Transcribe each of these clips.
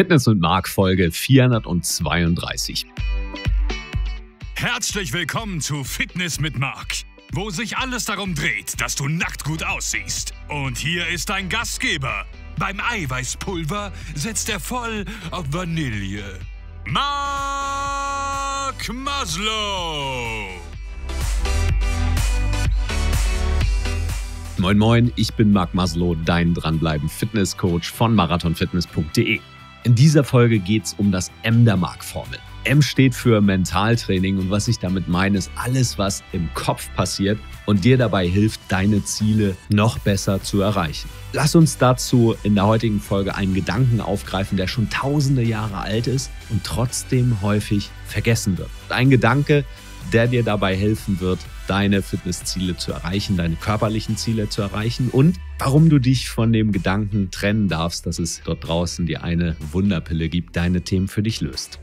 Fitness und Mark Folge 432. Herzlich willkommen zu Fitness mit Mark, wo sich alles darum dreht, dass du nackt gut aussiehst. Und hier ist dein Gastgeber. Beim Eiweißpulver setzt er voll auf Vanille. Mark Maslow. Moin Moin, ich bin Marc Maslow, dein Dranbleiben Fitnesscoach von marathonfitness.de. In dieser Folge geht es um das M der formel M steht für Mentaltraining und was ich damit meine, ist alles, was im Kopf passiert und dir dabei hilft, deine Ziele noch besser zu erreichen. Lass uns dazu in der heutigen Folge einen Gedanken aufgreifen, der schon tausende Jahre alt ist und trotzdem häufig vergessen wird. Ein Gedanke, der dir dabei helfen wird, deine Fitnessziele zu erreichen, deine körperlichen Ziele zu erreichen und warum du dich von dem Gedanken trennen darfst, dass es dort draußen die eine Wunderpille gibt, deine Themen für dich löst.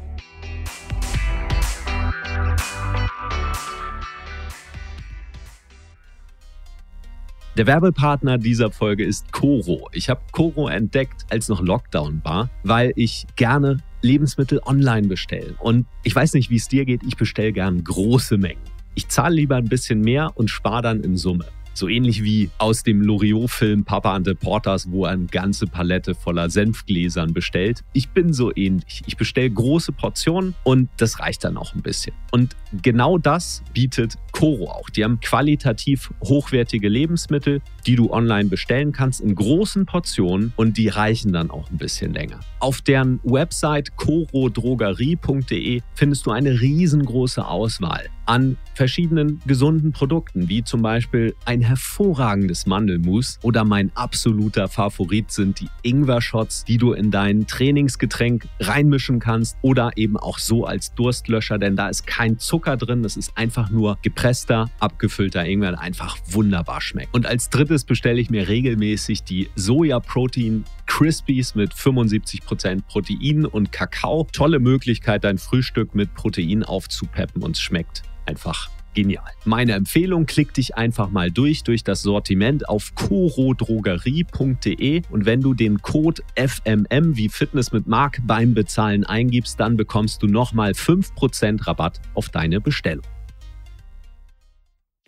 Der Werbepartner dieser Folge ist Coro. Ich habe Coro entdeckt, als noch Lockdown war, weil ich gerne Lebensmittel online bestellen. Und ich weiß nicht, wie es dir geht, ich bestelle gern große Mengen. Ich zahle lieber ein bisschen mehr und spare dann in Summe. So ähnlich wie aus dem Loriot-Film Papa and the Porters, wo er eine ganze Palette voller Senfgläsern bestellt. Ich bin so ähnlich. Ich bestelle große Portionen und das reicht dann auch ein bisschen. Und genau das bietet Coro auch. Die haben qualitativ hochwertige Lebensmittel, die du online bestellen kannst in großen Portionen und die reichen dann auch ein bisschen länger. Auf deren Website corodrogerie.de findest du eine riesengroße Auswahl an verschiedenen gesunden Produkten, wie zum Beispiel ein hervorragendes Mandelmus oder mein absoluter Favorit sind die Ingwer-Shots, die du in dein Trainingsgetränk reinmischen kannst oder eben auch so als Durstlöscher, denn da ist kein Zucker drin, das ist einfach nur gepresster, abgefüllter Ingwer, der einfach wunderbar schmeckt. Und als drittes bestelle ich mir regelmäßig die Soja-Protein Crispies mit 75% Protein und Kakao. Tolle Möglichkeit, dein Frühstück mit Protein aufzupeppen und es schmeckt einfach genial. Meine Empfehlung, klick dich einfach mal durch, durch das Sortiment auf corodrogerie.de und wenn du den Code FMM wie Fitness mit Mark beim Bezahlen eingibst, dann bekommst du nochmal 5% Rabatt auf deine Bestellung.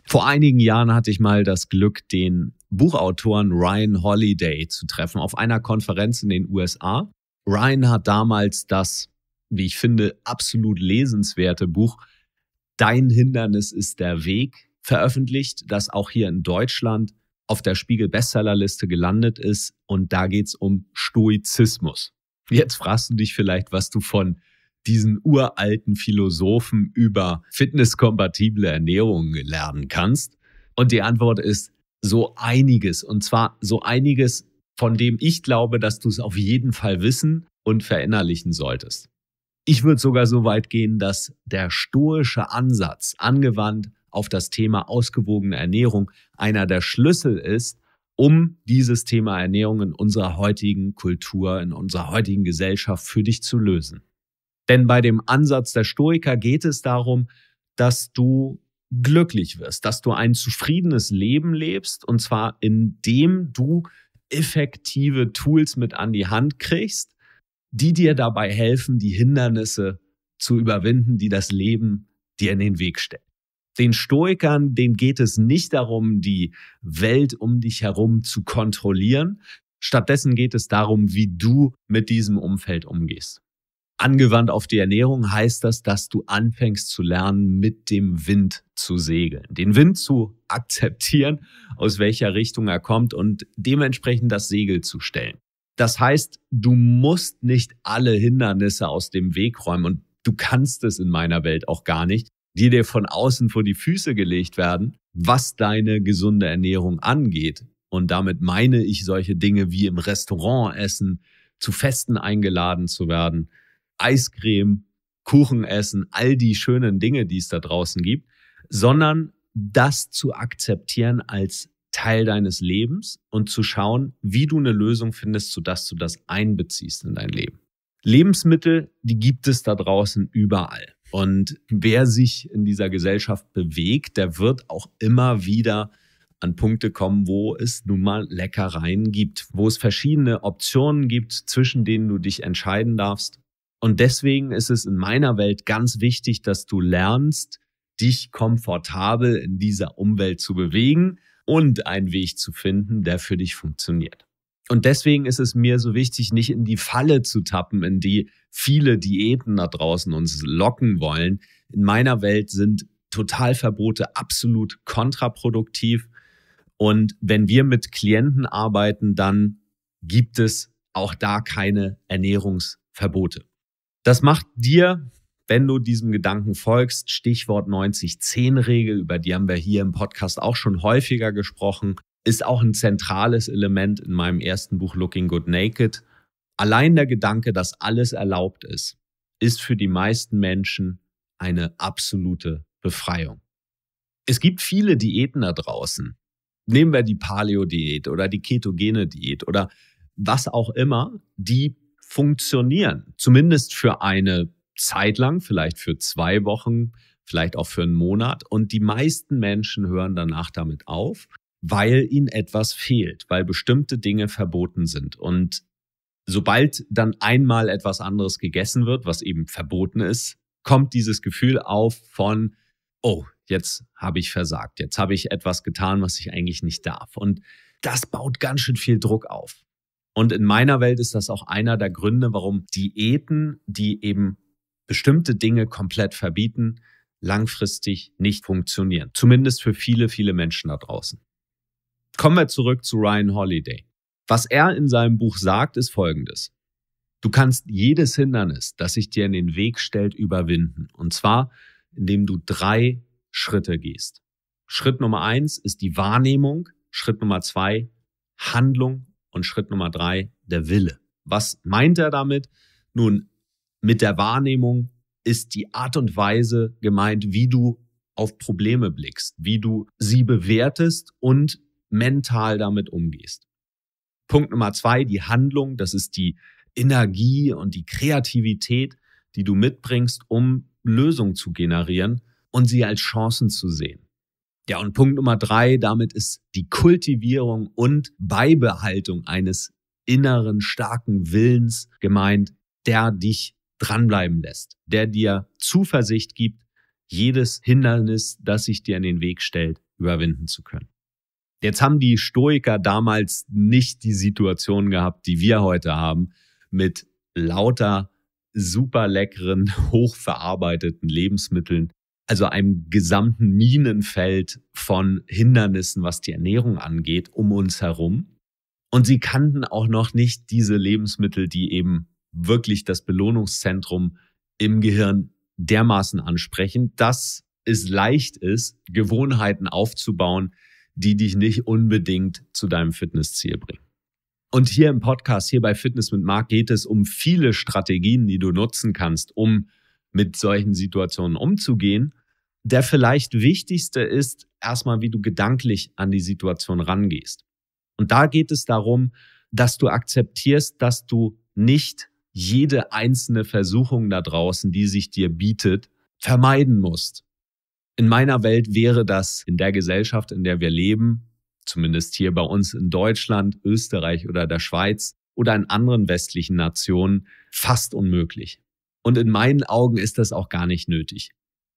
Vor einigen Jahren hatte ich mal das Glück, den Buchautoren Ryan Holiday zu treffen auf einer Konferenz in den USA. Ryan hat damals das, wie ich finde, absolut lesenswerte Buch Dein Hindernis ist der Weg veröffentlicht, das auch hier in Deutschland auf der Spiegel-Bestsellerliste gelandet ist. Und da geht es um Stoizismus. Jetzt fragst du dich vielleicht, was du von diesen uralten Philosophen über fitnesskompatible Ernährung lernen kannst. Und die Antwort ist so einiges. Und zwar so einiges, von dem ich glaube, dass du es auf jeden Fall wissen und verinnerlichen solltest. Ich würde sogar so weit gehen, dass der stoische Ansatz angewandt auf das Thema ausgewogene Ernährung einer der Schlüssel ist, um dieses Thema Ernährung in unserer heutigen Kultur, in unserer heutigen Gesellschaft für dich zu lösen. Denn bei dem Ansatz der Stoiker geht es darum, dass du glücklich wirst, dass du ein zufriedenes Leben lebst und zwar indem du effektive Tools mit an die Hand kriegst, die dir dabei helfen, die Hindernisse zu überwinden, die das Leben dir in den Weg stellt. Den Stoikern, denen geht es nicht darum, die Welt um dich herum zu kontrollieren. Stattdessen geht es darum, wie du mit diesem Umfeld umgehst. Angewandt auf die Ernährung heißt das, dass du anfängst zu lernen, mit dem Wind zu segeln, den Wind zu akzeptieren, aus welcher Richtung er kommt und dementsprechend das Segel zu stellen. Das heißt, du musst nicht alle Hindernisse aus dem Weg räumen und du kannst es in meiner Welt auch gar nicht, die dir von außen vor die Füße gelegt werden, was deine gesunde Ernährung angeht. Und damit meine ich solche Dinge wie im Restaurant essen, zu Festen eingeladen zu werden, Eiscreme, Kuchen essen, all die schönen Dinge, die es da draußen gibt, sondern das zu akzeptieren als Teil deines Lebens und zu schauen, wie du eine Lösung findest, sodass du das einbeziehst in dein Leben. Lebensmittel, die gibt es da draußen überall. Und wer sich in dieser Gesellschaft bewegt, der wird auch immer wieder an Punkte kommen, wo es nun mal Leckereien gibt, wo es verschiedene Optionen gibt, zwischen denen du dich entscheiden darfst. Und deswegen ist es in meiner Welt ganz wichtig, dass du lernst, dich komfortabel in dieser Umwelt zu bewegen, und einen Weg zu finden, der für dich funktioniert. Und deswegen ist es mir so wichtig, nicht in die Falle zu tappen, in die viele Diäten da draußen uns locken wollen. In meiner Welt sind Totalverbote absolut kontraproduktiv. Und wenn wir mit Klienten arbeiten, dann gibt es auch da keine Ernährungsverbote. Das macht dir wenn du diesem Gedanken folgst, Stichwort 90-10-Regel, über die haben wir hier im Podcast auch schon häufiger gesprochen, ist auch ein zentrales Element in meinem ersten Buch Looking Good Naked. Allein der Gedanke, dass alles erlaubt ist, ist für die meisten Menschen eine absolute Befreiung. Es gibt viele Diäten da draußen. Nehmen wir die Paleo-Diät oder die ketogene Diät oder was auch immer, die funktionieren, zumindest für eine zeitlang, vielleicht für zwei Wochen, vielleicht auch für einen Monat. Und die meisten Menschen hören danach damit auf, weil ihnen etwas fehlt, weil bestimmte Dinge verboten sind. Und sobald dann einmal etwas anderes gegessen wird, was eben verboten ist, kommt dieses Gefühl auf von, oh, jetzt habe ich versagt, jetzt habe ich etwas getan, was ich eigentlich nicht darf. Und das baut ganz schön viel Druck auf. Und in meiner Welt ist das auch einer der Gründe, warum Diäten, die eben bestimmte Dinge komplett verbieten, langfristig nicht funktionieren. Zumindest für viele, viele Menschen da draußen. Kommen wir zurück zu Ryan Holiday. Was er in seinem Buch sagt, ist folgendes. Du kannst jedes Hindernis, das sich dir in den Weg stellt, überwinden. Und zwar, indem du drei Schritte gehst. Schritt Nummer eins ist die Wahrnehmung. Schritt Nummer zwei, Handlung. Und Schritt Nummer drei, der Wille. Was meint er damit? Nun, mit der Wahrnehmung ist die Art und Weise gemeint, wie du auf Probleme blickst, wie du sie bewertest und mental damit umgehst. Punkt Nummer zwei, die Handlung, das ist die Energie und die Kreativität, die du mitbringst, um Lösungen zu generieren und sie als Chancen zu sehen. Ja, und Punkt Nummer drei, damit ist die Kultivierung und Beibehaltung eines inneren starken Willens gemeint, der dich dranbleiben lässt, der dir Zuversicht gibt, jedes Hindernis, das sich dir in den Weg stellt, überwinden zu können. Jetzt haben die Stoiker damals nicht die Situation gehabt, die wir heute haben, mit lauter super leckeren, hochverarbeiteten Lebensmitteln, also einem gesamten Minenfeld von Hindernissen, was die Ernährung angeht, um uns herum. Und sie kannten auch noch nicht diese Lebensmittel, die eben wirklich das Belohnungszentrum im Gehirn dermaßen ansprechen, dass es leicht ist, Gewohnheiten aufzubauen, die dich nicht unbedingt zu deinem Fitnessziel bringen. Und hier im Podcast, hier bei Fitness mit Marc, geht es um viele Strategien, die du nutzen kannst, um mit solchen Situationen umzugehen. Der vielleicht wichtigste ist erstmal, wie du gedanklich an die Situation rangehst. Und da geht es darum, dass du akzeptierst, dass du nicht jede einzelne Versuchung da draußen, die sich dir bietet, vermeiden musst. In meiner Welt wäre das in der Gesellschaft, in der wir leben, zumindest hier bei uns in Deutschland, Österreich oder der Schweiz oder in anderen westlichen Nationen, fast unmöglich. Und in meinen Augen ist das auch gar nicht nötig.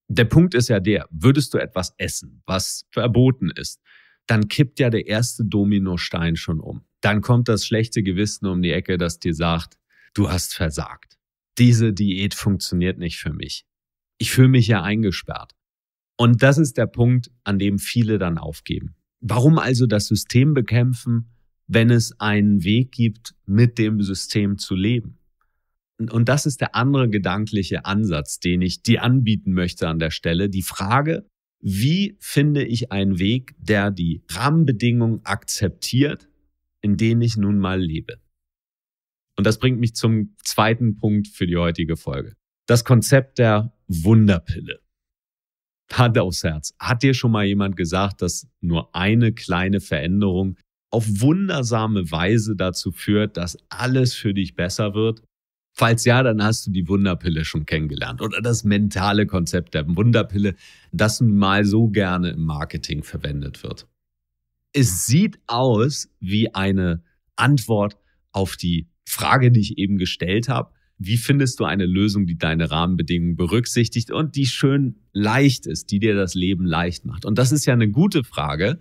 Der Punkt ist ja der, würdest du etwas essen, was verboten ist, dann kippt ja der erste Dominostein schon um. Dann kommt das schlechte Gewissen um die Ecke, das dir sagt, du hast versagt. Diese Diät funktioniert nicht für mich. Ich fühle mich ja eingesperrt. Und das ist der Punkt, an dem viele dann aufgeben. Warum also das System bekämpfen, wenn es einen Weg gibt, mit dem System zu leben? Und das ist der andere gedankliche Ansatz, den ich dir anbieten möchte an der Stelle. Die Frage, wie finde ich einen Weg, der die Rahmenbedingungen akzeptiert, in denen ich nun mal lebe? Und das bringt mich zum zweiten Punkt für die heutige Folge. Das Konzept der Wunderpille. Hand aufs Herz. Hat dir schon mal jemand gesagt, dass nur eine kleine Veränderung auf wundersame Weise dazu führt, dass alles für dich besser wird? Falls ja, dann hast du die Wunderpille schon kennengelernt oder das mentale Konzept der Wunderpille, das nun mal so gerne im Marketing verwendet wird. Es sieht aus wie eine Antwort auf die Frage, die ich eben gestellt habe. Wie findest du eine Lösung, die deine Rahmenbedingungen berücksichtigt und die schön leicht ist, die dir das Leben leicht macht? Und das ist ja eine gute Frage.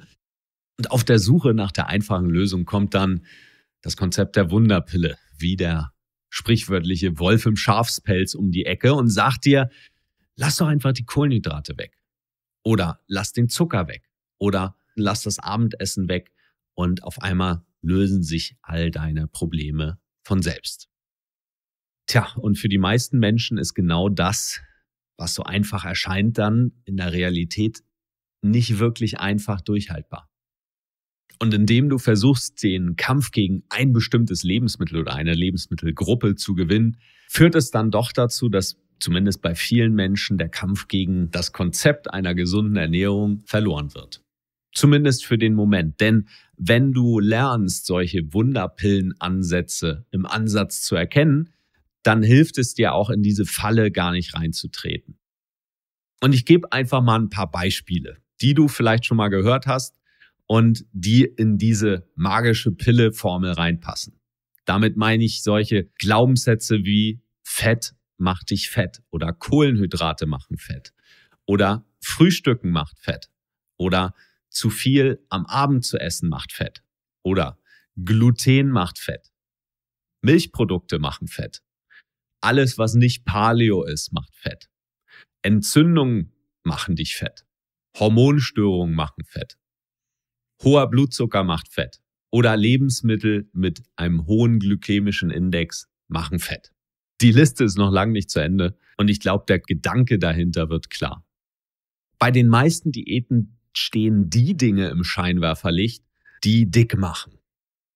Und auf der Suche nach der einfachen Lösung kommt dann das Konzept der Wunderpille, wie der sprichwörtliche Wolf im Schafspelz um die Ecke und sagt dir, lass doch einfach die Kohlenhydrate weg oder lass den Zucker weg oder lass das Abendessen weg und auf einmal lösen sich all deine Probleme von selbst. Tja, und für die meisten Menschen ist genau das, was so einfach erscheint, dann in der Realität nicht wirklich einfach durchhaltbar. Und indem du versuchst, den Kampf gegen ein bestimmtes Lebensmittel oder eine Lebensmittelgruppe zu gewinnen, führt es dann doch dazu, dass zumindest bei vielen Menschen der Kampf gegen das Konzept einer gesunden Ernährung verloren wird. Zumindest für den Moment. Denn wenn du lernst, solche Wunderpillenansätze im Ansatz zu erkennen, dann hilft es dir auch in diese Falle gar nicht reinzutreten. Und ich gebe einfach mal ein paar Beispiele, die du vielleicht schon mal gehört hast und die in diese magische Pille-Formel reinpassen. Damit meine ich solche Glaubenssätze wie Fett macht dich fett oder Kohlenhydrate machen fett oder Frühstücken macht fett oder zu viel am Abend zu essen macht fett. Oder Gluten macht fett. Milchprodukte machen fett. Alles, was nicht Paleo ist, macht fett. Entzündungen machen dich fett. Hormonstörungen machen fett. Hoher Blutzucker macht fett. Oder Lebensmittel mit einem hohen glykämischen Index machen fett. Die Liste ist noch lang nicht zu Ende und ich glaube, der Gedanke dahinter wird klar. Bei den meisten Diäten stehen die Dinge im Scheinwerferlicht, die dick machen.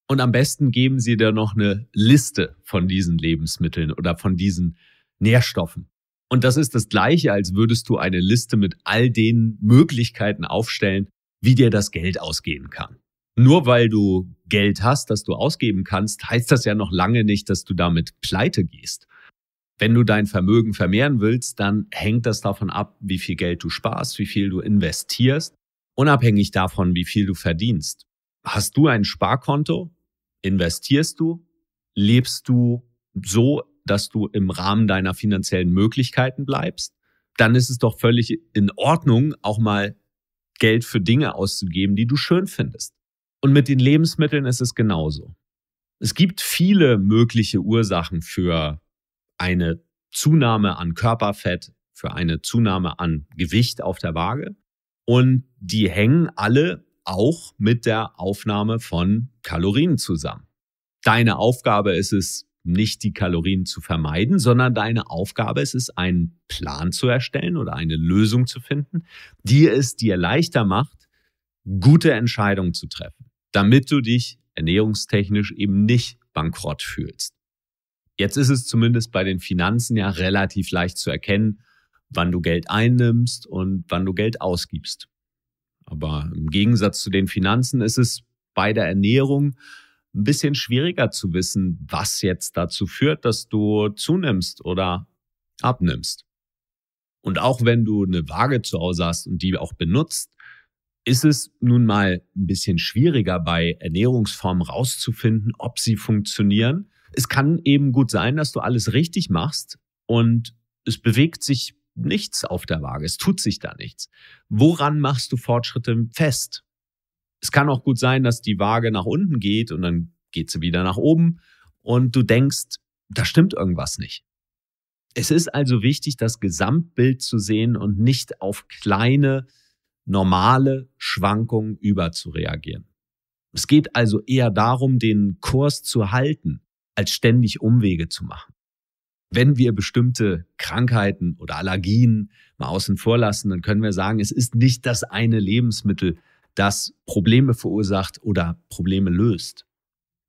Und am besten geben Sie dir noch eine Liste von diesen Lebensmitteln oder von diesen Nährstoffen. Und das ist das gleiche, als würdest du eine Liste mit all den Möglichkeiten aufstellen, wie dir das Geld ausgehen kann. Nur weil du Geld hast, das du ausgeben kannst, heißt das ja noch lange nicht, dass du damit pleite gehst. Wenn du dein Vermögen vermehren willst, dann hängt das davon ab, wie viel Geld du sparst, wie viel du investierst unabhängig davon, wie viel du verdienst, hast du ein Sparkonto, investierst du, lebst du so, dass du im Rahmen deiner finanziellen Möglichkeiten bleibst, dann ist es doch völlig in Ordnung, auch mal Geld für Dinge auszugeben, die du schön findest. Und mit den Lebensmitteln ist es genauso. Es gibt viele mögliche Ursachen für eine Zunahme an Körperfett, für eine Zunahme an Gewicht auf der Waage. Und die hängen alle auch mit der Aufnahme von Kalorien zusammen. Deine Aufgabe ist es, nicht die Kalorien zu vermeiden, sondern deine Aufgabe ist es, einen Plan zu erstellen oder eine Lösung zu finden, die es dir leichter macht, gute Entscheidungen zu treffen, damit du dich ernährungstechnisch eben nicht bankrott fühlst. Jetzt ist es zumindest bei den Finanzen ja relativ leicht zu erkennen, wann du Geld einnimmst und wann du Geld ausgibst. Aber im Gegensatz zu den Finanzen ist es bei der Ernährung ein bisschen schwieriger zu wissen, was jetzt dazu führt, dass du zunimmst oder abnimmst. Und auch wenn du eine Waage zu Hause hast und die auch benutzt, ist es nun mal ein bisschen schwieriger bei Ernährungsformen rauszufinden, ob sie funktionieren. Es kann eben gut sein, dass du alles richtig machst und es bewegt sich nichts auf der Waage, es tut sich da nichts. Woran machst du Fortschritte fest? Es kann auch gut sein, dass die Waage nach unten geht und dann geht sie wieder nach oben und du denkst, da stimmt irgendwas nicht. Es ist also wichtig, das Gesamtbild zu sehen und nicht auf kleine, normale Schwankungen überzureagieren. Es geht also eher darum, den Kurs zu halten, als ständig Umwege zu machen wenn wir bestimmte Krankheiten oder Allergien mal außen vor lassen, dann können wir sagen, es ist nicht das eine Lebensmittel, das Probleme verursacht oder Probleme löst.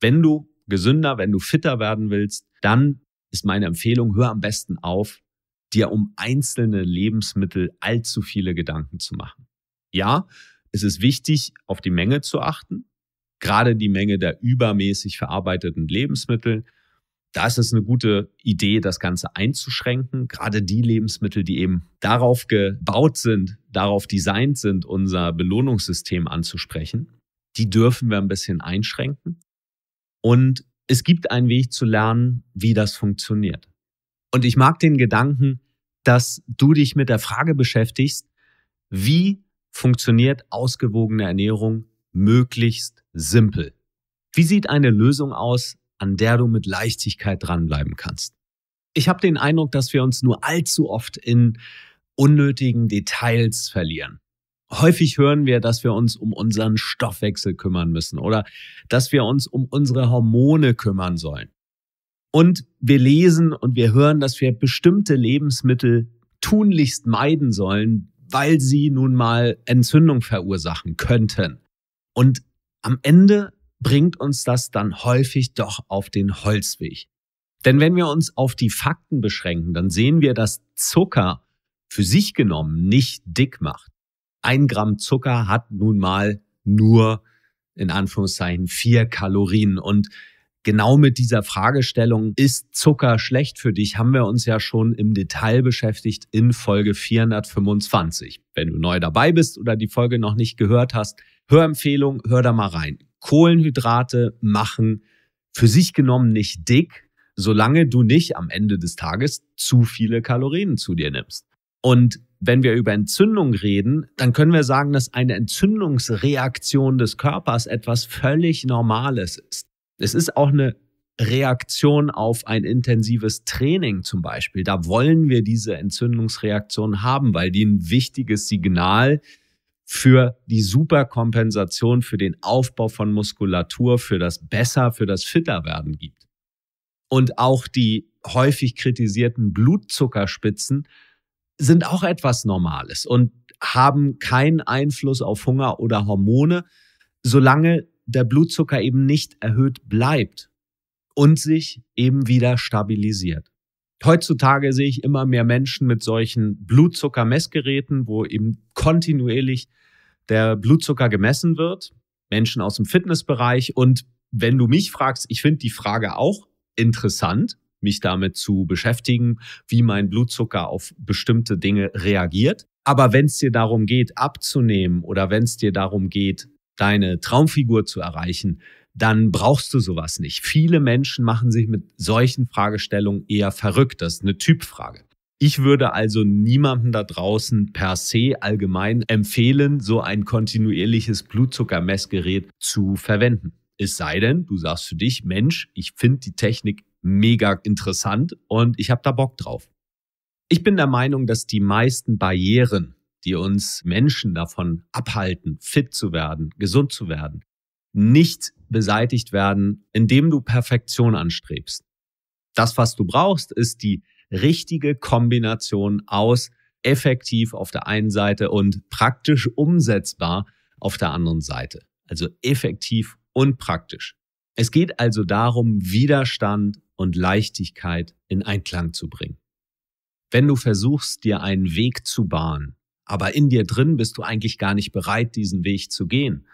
Wenn du gesünder, wenn du fitter werden willst, dann ist meine Empfehlung, hör am besten auf, dir um einzelne Lebensmittel allzu viele Gedanken zu machen. Ja, es ist wichtig, auf die Menge zu achten, gerade die Menge der übermäßig verarbeiteten Lebensmittel. Da ist es eine gute Idee, das Ganze einzuschränken. Gerade die Lebensmittel, die eben darauf gebaut sind, darauf designt sind, unser Belohnungssystem anzusprechen, die dürfen wir ein bisschen einschränken. Und es gibt einen Weg zu lernen, wie das funktioniert. Und ich mag den Gedanken, dass du dich mit der Frage beschäftigst, wie funktioniert ausgewogene Ernährung möglichst simpel? Wie sieht eine Lösung aus, an der du mit Leichtigkeit dranbleiben kannst. Ich habe den Eindruck, dass wir uns nur allzu oft in unnötigen Details verlieren. Häufig hören wir, dass wir uns um unseren Stoffwechsel kümmern müssen oder dass wir uns um unsere Hormone kümmern sollen. Und wir lesen und wir hören, dass wir bestimmte Lebensmittel tunlichst meiden sollen, weil sie nun mal Entzündung verursachen könnten. Und am Ende bringt uns das dann häufig doch auf den Holzweg. Denn wenn wir uns auf die Fakten beschränken, dann sehen wir, dass Zucker für sich genommen nicht dick macht. Ein Gramm Zucker hat nun mal nur in Anführungszeichen vier Kalorien. Und genau mit dieser Fragestellung, ist Zucker schlecht für dich, haben wir uns ja schon im Detail beschäftigt in Folge 425. Wenn du neu dabei bist oder die Folge noch nicht gehört hast, Hörempfehlung, hör da mal rein. Kohlenhydrate machen für sich genommen nicht dick, solange du nicht am Ende des Tages zu viele Kalorien zu dir nimmst. Und wenn wir über Entzündung reden, dann können wir sagen, dass eine Entzündungsreaktion des Körpers etwas völlig Normales ist. Es ist auch eine Reaktion auf ein intensives Training zum Beispiel. Da wollen wir diese Entzündungsreaktion haben, weil die ein wichtiges Signal ist für die Superkompensation, für den Aufbau von Muskulatur, für das Besser, für das Fitterwerden gibt. Und auch die häufig kritisierten Blutzuckerspitzen sind auch etwas Normales und haben keinen Einfluss auf Hunger oder Hormone, solange der Blutzucker eben nicht erhöht bleibt und sich eben wieder stabilisiert. Heutzutage sehe ich immer mehr Menschen mit solchen Blutzuckermessgeräten, wo eben kontinuierlich der Blutzucker gemessen wird. Menschen aus dem Fitnessbereich. Und wenn du mich fragst, ich finde die Frage auch interessant, mich damit zu beschäftigen, wie mein Blutzucker auf bestimmte Dinge reagiert. Aber wenn es dir darum geht, abzunehmen oder wenn es dir darum geht, deine Traumfigur zu erreichen, dann brauchst du sowas nicht. Viele Menschen machen sich mit solchen Fragestellungen eher verrückt. Das ist eine Typfrage. Ich würde also niemandem da draußen per se allgemein empfehlen, so ein kontinuierliches Blutzuckermessgerät zu verwenden. Es sei denn, du sagst für dich, Mensch, ich finde die Technik mega interessant und ich habe da Bock drauf. Ich bin der Meinung, dass die meisten Barrieren, die uns Menschen davon abhalten, fit zu werden, gesund zu werden, nicht beseitigt werden, indem du Perfektion anstrebst. Das, was du brauchst, ist die richtige Kombination aus effektiv auf der einen Seite und praktisch umsetzbar auf der anderen Seite. Also effektiv und praktisch. Es geht also darum, Widerstand und Leichtigkeit in Einklang zu bringen. Wenn du versuchst, dir einen Weg zu bahnen, aber in dir drin bist du eigentlich gar nicht bereit, diesen Weg zu gehen,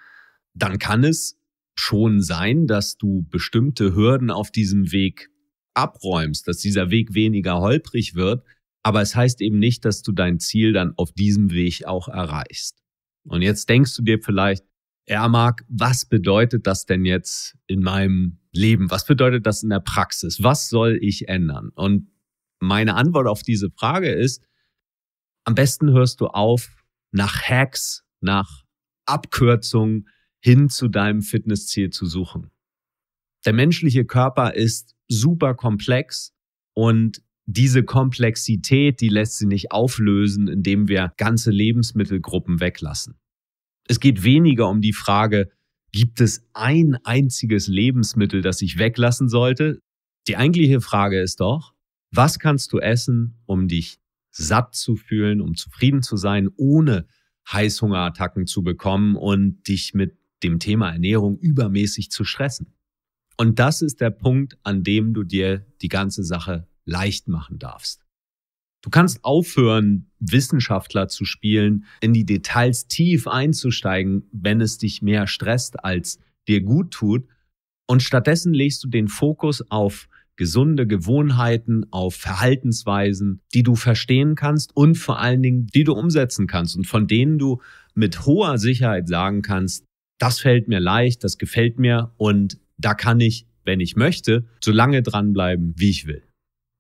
dann kann es schon sein, dass du bestimmte Hürden auf diesem Weg abräumst, dass dieser Weg weniger holprig wird, aber es heißt eben nicht, dass du dein Ziel dann auf diesem Weg auch erreichst. Und jetzt denkst du dir vielleicht, ja, Marc, was bedeutet das denn jetzt in meinem Leben? Was bedeutet das in der Praxis? Was soll ich ändern? Und meine Antwort auf diese Frage ist, am besten hörst du auf, nach Hacks, nach Abkürzungen, hin zu deinem Fitnessziel zu suchen. Der menschliche Körper ist super komplex und diese Komplexität, die lässt sie nicht auflösen, indem wir ganze Lebensmittelgruppen weglassen. Es geht weniger um die Frage, gibt es ein einziges Lebensmittel, das ich weglassen sollte? Die eigentliche Frage ist doch, was kannst du essen, um dich satt zu fühlen, um zufrieden zu sein, ohne Heißhungerattacken zu bekommen und dich mit dem Thema Ernährung übermäßig zu stressen. Und das ist der Punkt, an dem du dir die ganze Sache leicht machen darfst. Du kannst aufhören, Wissenschaftler zu spielen, in die Details tief einzusteigen, wenn es dich mehr stresst, als dir gut tut. Und stattdessen legst du den Fokus auf gesunde Gewohnheiten, auf Verhaltensweisen, die du verstehen kannst und vor allen Dingen, die du umsetzen kannst und von denen du mit hoher Sicherheit sagen kannst, das fällt mir leicht, das gefällt mir und da kann ich, wenn ich möchte, so lange dranbleiben, wie ich will.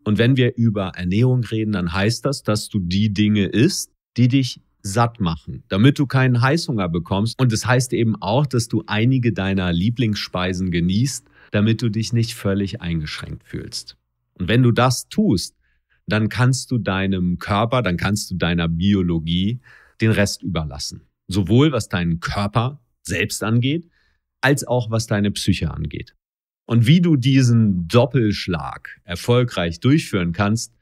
Und wenn wir über Ernährung reden, dann heißt das, dass du die Dinge isst, die dich satt machen, damit du keinen Heißhunger bekommst. Und es das heißt eben auch, dass du einige deiner Lieblingsspeisen genießt, damit du dich nicht völlig eingeschränkt fühlst. Und wenn du das tust, dann kannst du deinem Körper, dann kannst du deiner Biologie den Rest überlassen. Sowohl was deinen Körper selbst angeht, als auch was deine Psyche angeht. Und wie du diesen Doppelschlag erfolgreich durchführen kannst,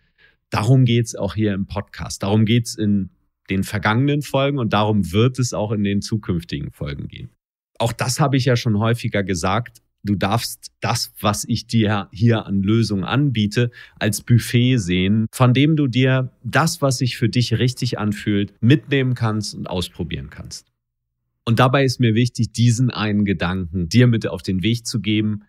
darum geht's auch hier im Podcast. Darum geht's in den vergangenen Folgen und darum wird es auch in den zukünftigen Folgen gehen. Auch das habe ich ja schon häufiger gesagt. Du darfst das, was ich dir hier an Lösungen anbiete, als Buffet sehen, von dem du dir das, was sich für dich richtig anfühlt, mitnehmen kannst und ausprobieren kannst. Und dabei ist mir wichtig, diesen einen Gedanken dir mit auf den Weg zu geben.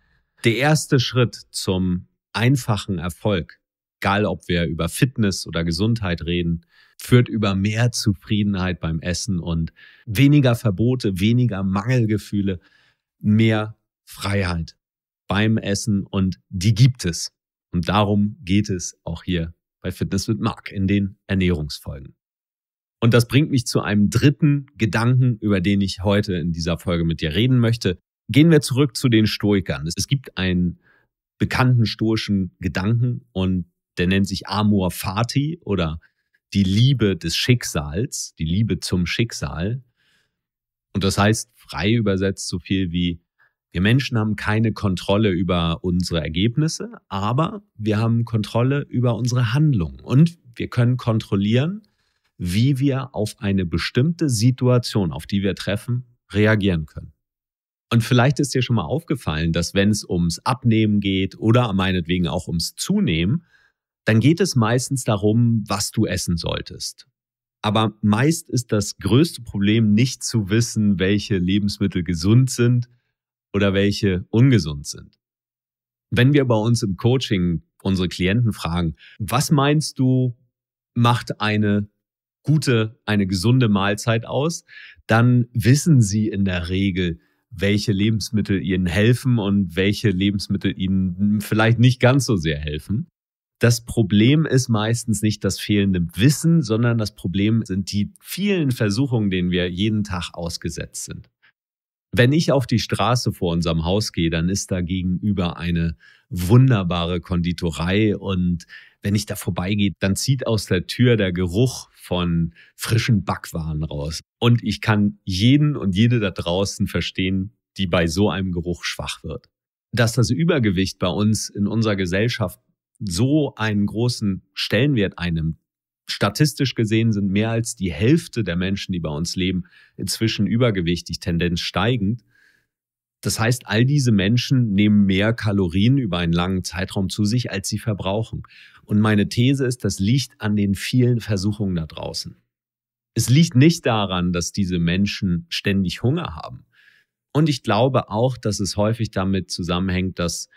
Der erste Schritt zum einfachen Erfolg, egal ob wir über Fitness oder Gesundheit reden, führt über mehr Zufriedenheit beim Essen und weniger Verbote, weniger Mangelgefühle, mehr Freiheit beim Essen und die gibt es. Und darum geht es auch hier bei Fitness mit Marc in den Ernährungsfolgen. Und das bringt mich zu einem dritten Gedanken, über den ich heute in dieser Folge mit dir reden möchte. Gehen wir zurück zu den Stoikern. Es gibt einen bekannten stoischen Gedanken und der nennt sich Amor Fati oder die Liebe des Schicksals, die Liebe zum Schicksal. Und das heißt frei übersetzt so viel wie, wir Menschen haben keine Kontrolle über unsere Ergebnisse, aber wir haben Kontrolle über unsere Handlungen und wir können kontrollieren, wie wir auf eine bestimmte Situation, auf die wir treffen, reagieren können. Und vielleicht ist dir schon mal aufgefallen, dass wenn es ums Abnehmen geht oder meinetwegen auch ums Zunehmen, dann geht es meistens darum, was du essen solltest. Aber meist ist das größte Problem nicht zu wissen, welche Lebensmittel gesund sind oder welche ungesund sind. Wenn wir bei uns im Coaching unsere Klienten fragen, was meinst du, macht eine gute, eine gesunde Mahlzeit aus, dann wissen sie in der Regel, welche Lebensmittel ihnen helfen und welche Lebensmittel ihnen vielleicht nicht ganz so sehr helfen. Das Problem ist meistens nicht das fehlende Wissen, sondern das Problem sind die vielen Versuchungen, denen wir jeden Tag ausgesetzt sind. Wenn ich auf die Straße vor unserem Haus gehe, dann ist da gegenüber eine wunderbare Konditorei und wenn ich da vorbeigehe, dann zieht aus der Tür der Geruch von frischen Backwaren raus. Und ich kann jeden und jede da draußen verstehen, die bei so einem Geruch schwach wird. Dass das Übergewicht bei uns in unserer Gesellschaft so einen großen Stellenwert einnimmt, statistisch gesehen sind mehr als die Hälfte der Menschen, die bei uns leben, inzwischen übergewichtig, Tendenz steigend. Das heißt, all diese Menschen nehmen mehr Kalorien über einen langen Zeitraum zu sich, als sie verbrauchen. Und meine These ist, das liegt an den vielen Versuchungen da draußen. Es liegt nicht daran, dass diese Menschen ständig Hunger haben. Und ich glaube auch, dass es häufig damit zusammenhängt, dass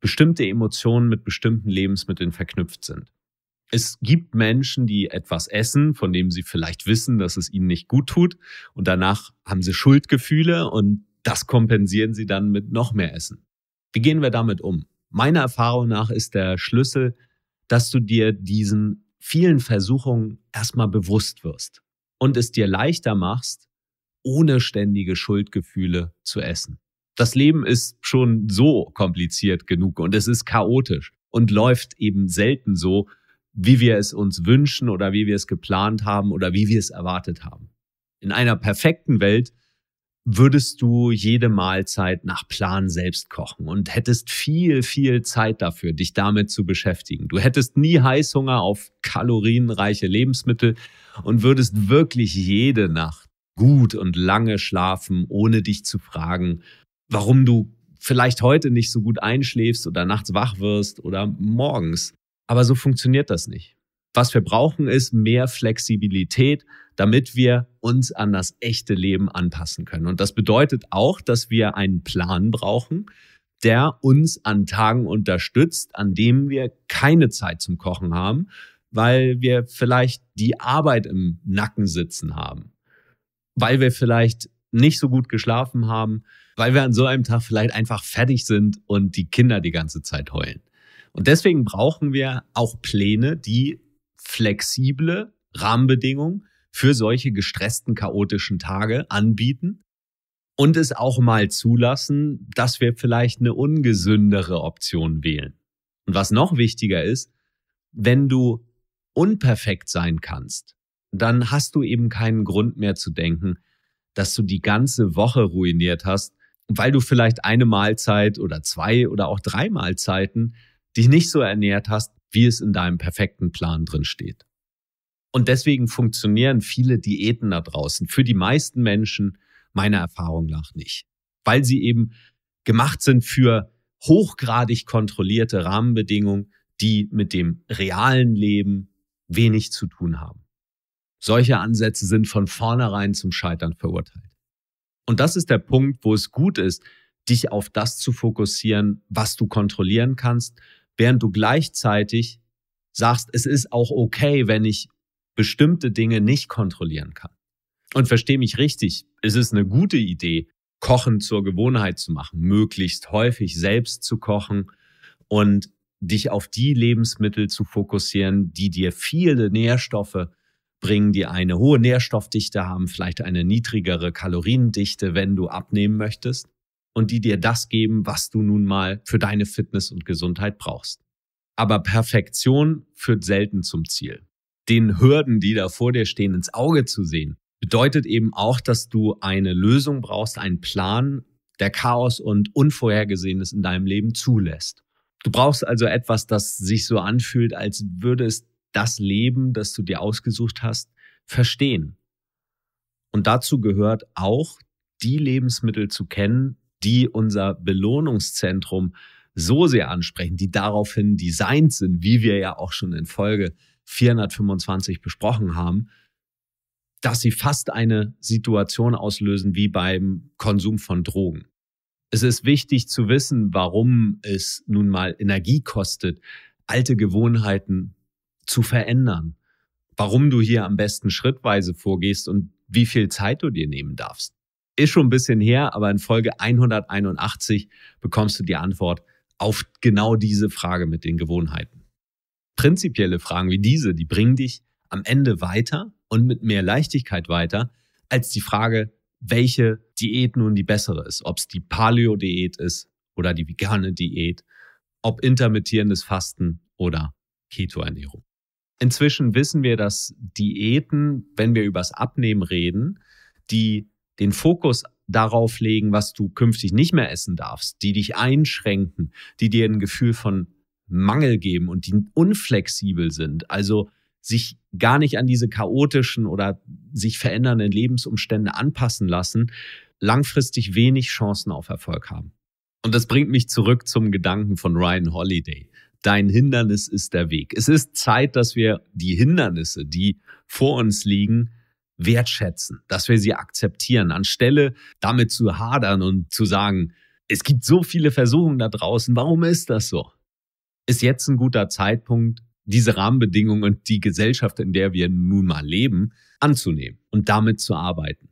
bestimmte Emotionen mit bestimmten Lebensmitteln verknüpft sind. Es gibt Menschen, die etwas essen, von dem sie vielleicht wissen, dass es ihnen nicht gut tut. Und danach haben sie Schuldgefühle und das kompensieren sie dann mit noch mehr Essen. Wie gehen wir damit um? Meiner Erfahrung nach ist der Schlüssel, dass du dir diesen vielen Versuchungen erstmal bewusst wirst und es dir leichter machst, ohne ständige Schuldgefühle zu essen. Das Leben ist schon so kompliziert genug und es ist chaotisch und läuft eben selten so, wie wir es uns wünschen oder wie wir es geplant haben oder wie wir es erwartet haben. In einer perfekten Welt würdest du jede Mahlzeit nach Plan selbst kochen und hättest viel, viel Zeit dafür, dich damit zu beschäftigen. Du hättest nie Heißhunger auf kalorienreiche Lebensmittel und würdest wirklich jede Nacht gut und lange schlafen, ohne dich zu fragen, warum du vielleicht heute nicht so gut einschläfst oder nachts wach wirst oder morgens. Aber so funktioniert das nicht. Was wir brauchen, ist mehr Flexibilität, damit wir uns an das echte Leben anpassen können. Und das bedeutet auch, dass wir einen Plan brauchen, der uns an Tagen unterstützt, an denen wir keine Zeit zum Kochen haben, weil wir vielleicht die Arbeit im Nacken sitzen haben, weil wir vielleicht nicht so gut geschlafen haben, weil wir an so einem Tag vielleicht einfach fertig sind und die Kinder die ganze Zeit heulen. Und deswegen brauchen wir auch Pläne, die flexible Rahmenbedingungen für solche gestressten, chaotischen Tage anbieten und es auch mal zulassen, dass wir vielleicht eine ungesündere Option wählen. Und was noch wichtiger ist, wenn du unperfekt sein kannst, dann hast du eben keinen Grund mehr zu denken, dass du die ganze Woche ruiniert hast, weil du vielleicht eine Mahlzeit oder zwei oder auch drei Mahlzeiten dich nicht so ernährt hast, wie es in deinem perfekten Plan drin steht. Und deswegen funktionieren viele Diäten da draußen für die meisten Menschen meiner Erfahrung nach nicht, weil sie eben gemacht sind für hochgradig kontrollierte Rahmenbedingungen, die mit dem realen Leben wenig zu tun haben. Solche Ansätze sind von vornherein zum Scheitern verurteilt. Und das ist der Punkt, wo es gut ist, dich auf das zu fokussieren, was du kontrollieren kannst während du gleichzeitig sagst, es ist auch okay, wenn ich bestimmte Dinge nicht kontrollieren kann. Und verstehe mich richtig, es ist eine gute Idee, Kochen zur Gewohnheit zu machen, möglichst häufig selbst zu kochen und dich auf die Lebensmittel zu fokussieren, die dir viele Nährstoffe bringen, die eine hohe Nährstoffdichte haben, vielleicht eine niedrigere Kaloriendichte, wenn du abnehmen möchtest und die dir das geben, was du nun mal für deine Fitness und Gesundheit brauchst. Aber Perfektion führt selten zum Ziel. Den Hürden, die da vor dir stehen, ins Auge zu sehen, bedeutet eben auch, dass du eine Lösung brauchst, einen Plan, der Chaos und Unvorhergesehenes in deinem Leben zulässt. Du brauchst also etwas, das sich so anfühlt, als würde es das Leben, das du dir ausgesucht hast, verstehen. Und dazu gehört auch, die Lebensmittel zu kennen, die unser Belohnungszentrum so sehr ansprechen, die daraufhin designt sind, wie wir ja auch schon in Folge 425 besprochen haben, dass sie fast eine Situation auslösen wie beim Konsum von Drogen. Es ist wichtig zu wissen, warum es nun mal Energie kostet, alte Gewohnheiten zu verändern, warum du hier am besten schrittweise vorgehst und wie viel Zeit du dir nehmen darfst. Ist schon ein bisschen her, aber in Folge 181 bekommst du die Antwort auf genau diese Frage mit den Gewohnheiten. Prinzipielle Fragen wie diese, die bringen dich am Ende weiter und mit mehr Leichtigkeit weiter als die Frage, welche Diät nun die bessere ist. Ob es die Paleo-Diät ist oder die vegane Diät, ob intermittierendes Fasten oder Keto-Ernährung. Inzwischen wissen wir, dass Diäten, wenn wir übers Abnehmen reden, die den Fokus darauf legen, was du künftig nicht mehr essen darfst, die dich einschränken, die dir ein Gefühl von Mangel geben und die unflexibel sind, also sich gar nicht an diese chaotischen oder sich verändernden Lebensumstände anpassen lassen, langfristig wenig Chancen auf Erfolg haben. Und das bringt mich zurück zum Gedanken von Ryan Holiday. Dein Hindernis ist der Weg. Es ist Zeit, dass wir die Hindernisse, die vor uns liegen, wertschätzen, dass wir sie akzeptieren, anstelle damit zu hadern und zu sagen, es gibt so viele Versuchungen da draußen, warum ist das so? Ist jetzt ein guter Zeitpunkt, diese Rahmenbedingungen und die Gesellschaft, in der wir nun mal leben, anzunehmen und damit zu arbeiten.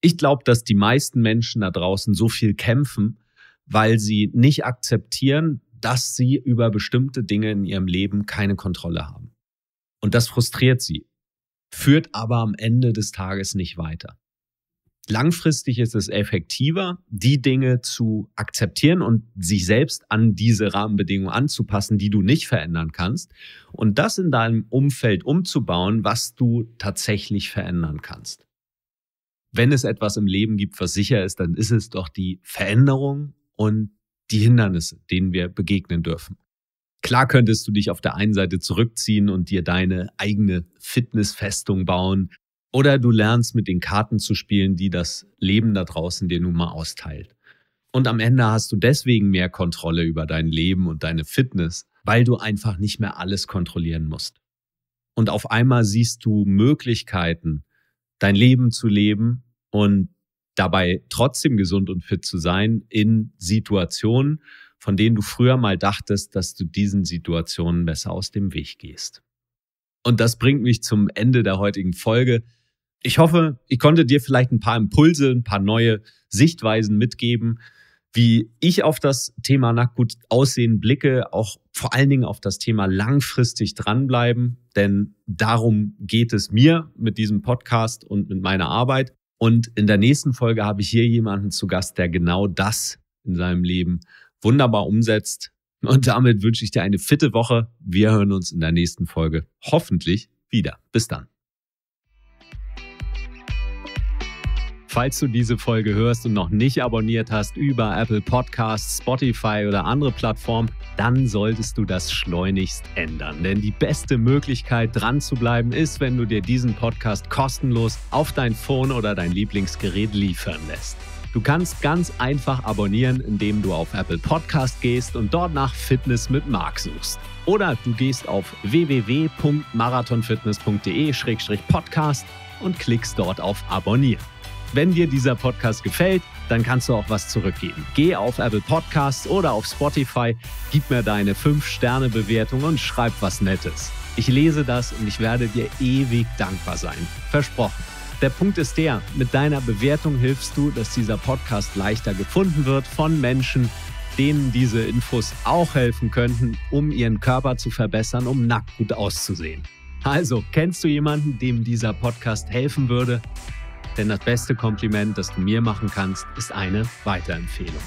Ich glaube, dass die meisten Menschen da draußen so viel kämpfen, weil sie nicht akzeptieren, dass sie über bestimmte Dinge in ihrem Leben keine Kontrolle haben. Und das frustriert sie führt aber am Ende des Tages nicht weiter. Langfristig ist es effektiver, die Dinge zu akzeptieren und sich selbst an diese Rahmenbedingungen anzupassen, die du nicht verändern kannst und das in deinem Umfeld umzubauen, was du tatsächlich verändern kannst. Wenn es etwas im Leben gibt, was sicher ist, dann ist es doch die Veränderung und die Hindernisse, denen wir begegnen dürfen. Klar könntest du dich auf der einen Seite zurückziehen und dir deine eigene Fitnessfestung bauen, oder du lernst mit den Karten zu spielen, die das Leben da draußen dir nun mal austeilt. Und am Ende hast du deswegen mehr Kontrolle über dein Leben und deine Fitness, weil du einfach nicht mehr alles kontrollieren musst. Und auf einmal siehst du Möglichkeiten, dein Leben zu leben und dabei trotzdem gesund und fit zu sein in Situationen, von denen du früher mal dachtest, dass du diesen Situationen besser aus dem Weg gehst. Und das bringt mich zum Ende der heutigen Folge. Ich hoffe, ich konnte dir vielleicht ein paar Impulse, ein paar neue Sichtweisen mitgeben, wie ich auf das Thema Nackgut aussehen blicke, auch vor allen Dingen auf das Thema langfristig dranbleiben, denn darum geht es mir mit diesem Podcast und mit meiner Arbeit. Und in der nächsten Folge habe ich hier jemanden zu Gast, der genau das in seinem Leben wunderbar umsetzt. Und damit wünsche ich dir eine fitte Woche. Wir hören uns in der nächsten Folge hoffentlich wieder. Bis dann. Falls du diese Folge hörst und noch nicht abonniert hast über Apple Podcasts, Spotify oder andere Plattformen, dann solltest du das schleunigst ändern. Denn die beste Möglichkeit, dran zu bleiben, ist, wenn du dir diesen Podcast kostenlos auf dein Phone oder dein Lieblingsgerät liefern lässt. Du kannst ganz einfach abonnieren, indem du auf Apple Podcast gehst und dort nach Fitness mit Marc suchst. Oder du gehst auf www.marathonfitness.de-podcast und klickst dort auf Abonnieren. Wenn dir dieser Podcast gefällt, dann kannst du auch was zurückgeben. Geh auf Apple Podcasts oder auf Spotify, gib mir deine 5-Sterne-Bewertung und schreib was Nettes. Ich lese das und ich werde dir ewig dankbar sein. Versprochen. Der Punkt ist der, mit deiner Bewertung hilfst du, dass dieser Podcast leichter gefunden wird von Menschen, denen diese Infos auch helfen könnten, um ihren Körper zu verbessern, um nackt gut auszusehen. Also, kennst du jemanden, dem dieser Podcast helfen würde? Denn das beste Kompliment, das du mir machen kannst, ist eine Weiterempfehlung.